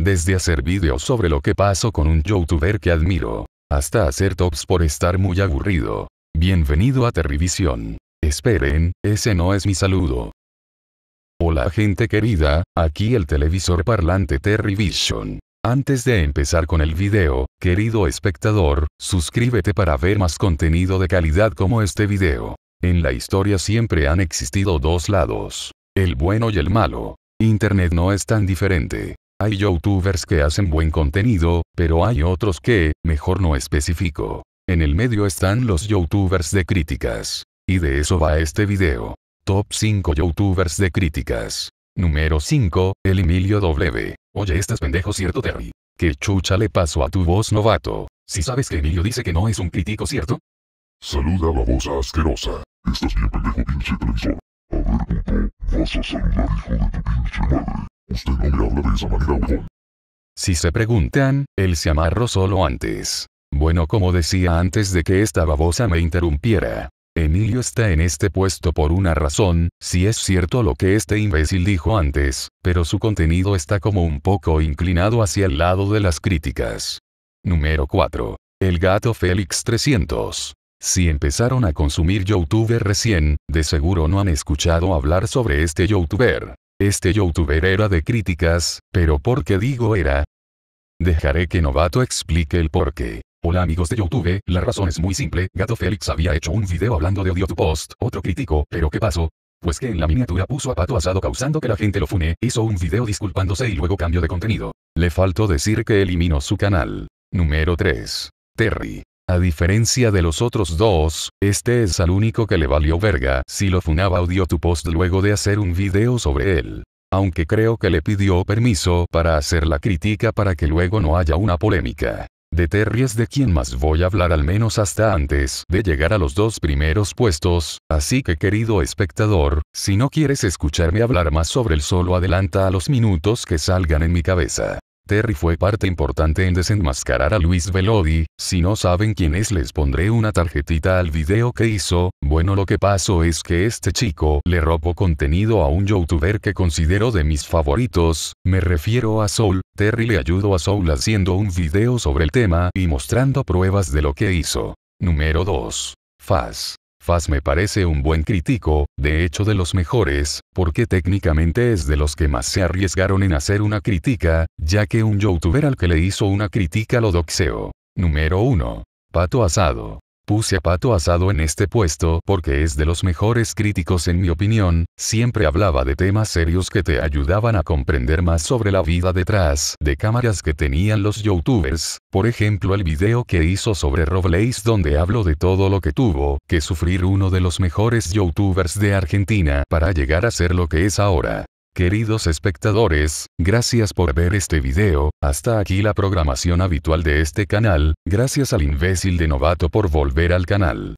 Desde hacer videos sobre lo que pasó con un youtuber que admiro, hasta hacer tops por estar muy aburrido. Bienvenido a Terrivisión. Esperen, ese no es mi saludo. Hola gente querida, aquí el televisor parlante Terrivision. Antes de empezar con el video, querido espectador, suscríbete para ver más contenido de calidad como este video. En la historia siempre han existido dos lados, el bueno y el malo. Internet no es tan diferente. Hay youtubers que hacen buen contenido, pero hay otros que, mejor no especifico. En el medio están los youtubers de críticas. Y de eso va este video. Top 5 youtubers de críticas. Número 5, el Emilio W. Oye, estás pendejo cierto Terry. Que chucha le pasó a tu voz novato? Si sabes que Emilio dice que no es un crítico cierto. Saluda la voz asquerosa. Estás bien pendejo pinche televisor. A ver puto, vas a saludar hijo de tu pinche madre. Si se preguntan, él se amarró solo antes. Bueno, como decía antes de que esta babosa me interrumpiera. Emilio está en este puesto por una razón, si es cierto lo que este imbécil dijo antes, pero su contenido está como un poco inclinado hacia el lado de las críticas. Número 4. El gato Félix 300. Si empezaron a consumir youtuber recién, de seguro no han escuchado hablar sobre este youtuber. Este youtuber era de críticas, pero ¿por qué digo era? Dejaré que Novato explique el por qué. Hola amigos de Youtube, la razón es muy simple, Gato Félix había hecho un video hablando de odio tu post, otro crítico, pero ¿qué pasó? Pues que en la miniatura puso a Pato Asado causando que la gente lo fune, hizo un video disculpándose y luego cambio de contenido. Le faltó decir que eliminó su canal. Número 3. Terry. A diferencia de los otros dos, este es al único que le valió verga si lo funaba audio tu post luego de hacer un video sobre él. Aunque creo que le pidió permiso para hacer la crítica para que luego no haya una polémica. De Terry es de quien más voy a hablar al menos hasta antes de llegar a los dos primeros puestos, así que querido espectador, si no quieres escucharme hablar más sobre el solo adelanta a los minutos que salgan en mi cabeza. Terry fue parte importante en desenmascarar a Luis Velody, si no saben quién es les pondré una tarjetita al video que hizo, bueno lo que pasó es que este chico le robó contenido a un youtuber que considero de mis favoritos, me refiero a Soul, Terry le ayudó a Soul haciendo un video sobre el tema y mostrando pruebas de lo que hizo. Número 2. Faz. Faz me parece un buen crítico, de hecho de los mejores, porque técnicamente es de los que más se arriesgaron en hacer una crítica, ya que un youtuber al que le hizo una crítica lo doxeo. Número 1. Pato asado. Puse a Pato Asado en este puesto porque es de los mejores críticos en mi opinión, siempre hablaba de temas serios que te ayudaban a comprender más sobre la vida detrás de cámaras que tenían los youtubers, por ejemplo el video que hizo sobre Roblays donde hablo de todo lo que tuvo que sufrir uno de los mejores youtubers de Argentina para llegar a ser lo que es ahora. Queridos espectadores, gracias por ver este video, hasta aquí la programación habitual de este canal, gracias al imbécil de novato por volver al canal.